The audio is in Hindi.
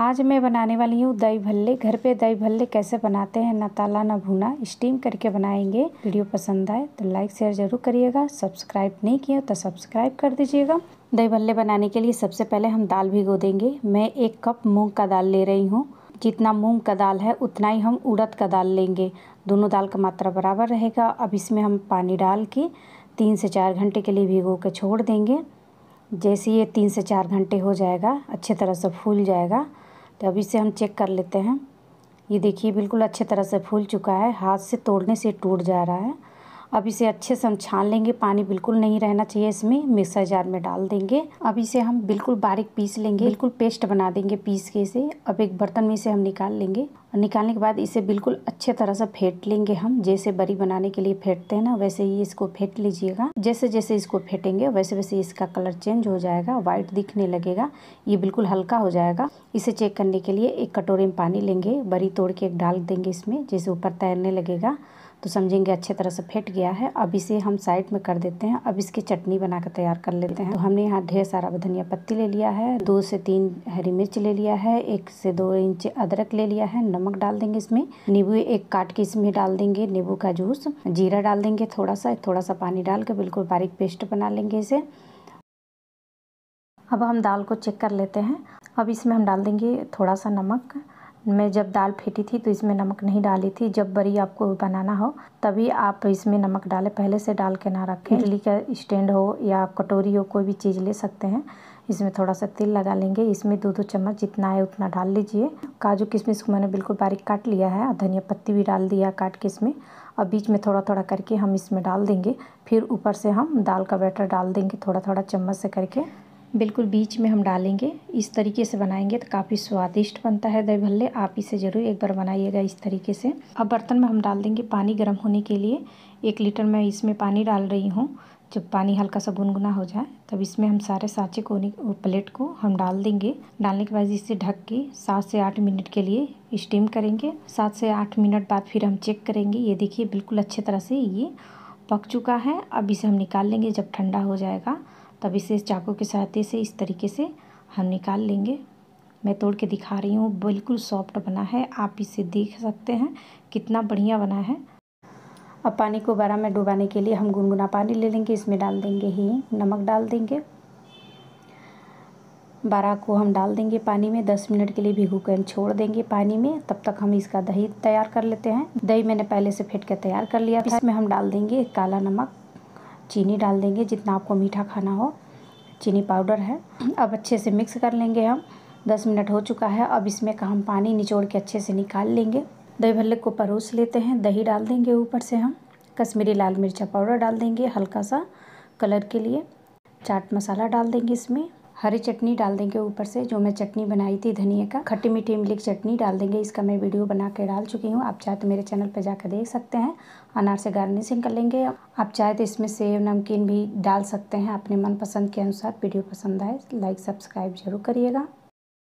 आज मैं बनाने वाली हूँ दही भल्ले घर पे दही भल्ले कैसे बनाते हैं ना ताला ना भूना स्टीम करके बनाएंगे वीडियो पसंद आए तो लाइक शेयर जरूर करिएगा सब्सक्राइब नहीं किया तो सब्सक्राइब कर दीजिएगा दही भल्ले बनाने के लिए सबसे पहले हम दाल भिगो देंगे मैं एक कप मूंग का दाल ले रही हूँ जितना मूंग का दाल है उतना ही हम उड़द का दाल लेंगे दोनों दाल का मात्रा बराबर रहेगा अब इसमें हम पानी डाल के तीन से चार घंटे के लिए भिगो के छोड़ देंगे जैसे ये तीन से चार घंटे हो जाएगा अच्छे तरह से फूल जाएगा तो अभी से हम चेक कर लेते हैं ये देखिए बिल्कुल अच्छे तरह से फूल चुका है हाथ से तोड़ने से टूट जा रहा है अब इसे अच्छे से हम छान लेंगे पानी बिल्कुल नहीं रहना चाहिए इसमें मिक्सर जार में डाल देंगे अब इसे हम बिल्कुल बारीक पीस लेंगे बिल्कुल पेस्ट बना देंगे पीस के इसे अब एक बर्तन में इसे हम निकाल लेंगे और निकालने के बाद इसे बिल्कुल अच्छे तरह से फेंट लेंगे हम जैसे बरी बनाने के लिए फेंटते हैं ना वैसे ही इसको फेंट लीजिएगा जैसे जैसे इसको फेंटेंगे वैसे वैसे इसका कलर चेंज हो जाएगा व्हाइट दिखने लगेगा ये बिल्कुल हल्का हो जाएगा इसे चेक करने के लिए एक कटोरे में पानी लेंगे बरी तोड़ के एक डाल देंगे इसमें जैसे ऊपर तैरने लगेगा तो समझेंगे अच्छे तरह से फेट गया है अब इसे हम साइड में कर देते हैं अब इसकी चटनी बनाकर तैयार कर लेते हैं तो हमने यहाँ ढेर सारा धनिया पत्ती ले लिया है दो से तीन हरी मिर्च ले लिया है एक से दो इंच अदरक ले लिया है नमक डाल देंगे इसमें नींबू एक काट के इसमें डाल देंगे नींबू का जूस जीरा डाल देंगे थोड़ा सा थोड़ा सा पानी डाल के बिल्कुल बारीक पेस्ट बना लेंगे इसे अब हम दाल को चेक कर लेते हैं अब इसमें हम डाल देंगे थोड़ा सा नमक मैं जब दाल फेटी थी तो इसमें नमक नहीं डाली थी जब बरी आपको बनाना हो तभी आप इसमें नमक डालें पहले से डाल के ना रखें इडली का स्टैंड हो या कटोरी हो कोई भी चीज़ ले सकते हैं इसमें थोड़ा सा तेल लगा लेंगे इसमें दो दो चम्मच जितना है उतना डाल लीजिए काजू किशमिश को मैंने बिल्कुल बारीक काट लिया है और धनिया पत्ती भी डाल दिया काट के इसमें और बीच में थोड़ा थोड़ा करके हम इसमें डाल देंगे फिर ऊपर से हम दाल का बैटर डाल देंगे थोड़ा थोड़ा चम्मच से करके बिल्कुल बीच में हम डालेंगे इस तरीके से बनाएंगे तो काफ़ी स्वादिष्ट बनता है दही भल्ले आप इसे ज़रूर एक बार बनाइएगा इस तरीके से अब बर्तन में हम डाल देंगे पानी गर्म होने के लिए एक लीटर मैं इसमें पानी डाल रही हूँ जब पानी हल्का सा गुनगुना हो जाए तब इसमें हम सारे साँचे कोने प्लेट को हम डाल देंगे डालने के बाद इसे ढक के सात से आठ मिनट के लिए स्टीम करेंगे सात से आठ मिनट बाद फिर हम चेक करेंगे ये देखिए बिल्कुल अच्छे तरह से ये पक चुका है अब इसे हम निकाल लेंगे जब ठंडा हो जाएगा तब इसे चाकू के सहायते से इस तरीके से हम निकाल लेंगे मैं तोड़ के दिखा रही हूँ बिल्कुल सॉफ्ट बना है आप इसे देख सकते हैं कितना बढ़िया बना है अब पानी को बारा में डुबाने के लिए हम गुनगुना पानी ले लेंगे इसमें डाल देंगे ही नमक डाल देंगे बारा को हम डाल देंगे पानी में दस मिनट के लिए भिगो कर छोड़ देंगे पानी में तब तक हम इसका दही तैयार कर लेते हैं दही मैंने पहले से फेंट कर तैयार कर लिया था इसमें हम डाल देंगे काला नमक चीनी डाल देंगे जितना आपको मीठा खाना हो चीनी पाउडर है अब अच्छे से मिक्स कर लेंगे हम दस मिनट हो चुका है अब इसमें का हम पानी निचोड़ के अच्छे से निकाल लेंगे दही भल्ले को परोस लेते हैं दही डाल देंगे ऊपर से हम कश्मीरी लाल मिर्चा पाउडर डाल देंगे हल्का सा कलर के लिए चाट मसाला डाल देंगे इसमें हरी चटनी डाल देंगे ऊपर से जो मैं चटनी बनाई थी धनिया का खट्टी मीठी इमली की चटनी डाल देंगे इसका मैं वीडियो बना के डाल चुकी हूँ आप चाहे तो मेरे चैनल पर जाकर देख सकते हैं अनार से गार्निशिंग कर लेंगे आप चाहे तो इसमें सेव नमकीन भी डाल सकते हैं अपने मनपसंद के अनुसार वीडियो पसंद आए लाइक सब्सक्राइब जरूर करिएगा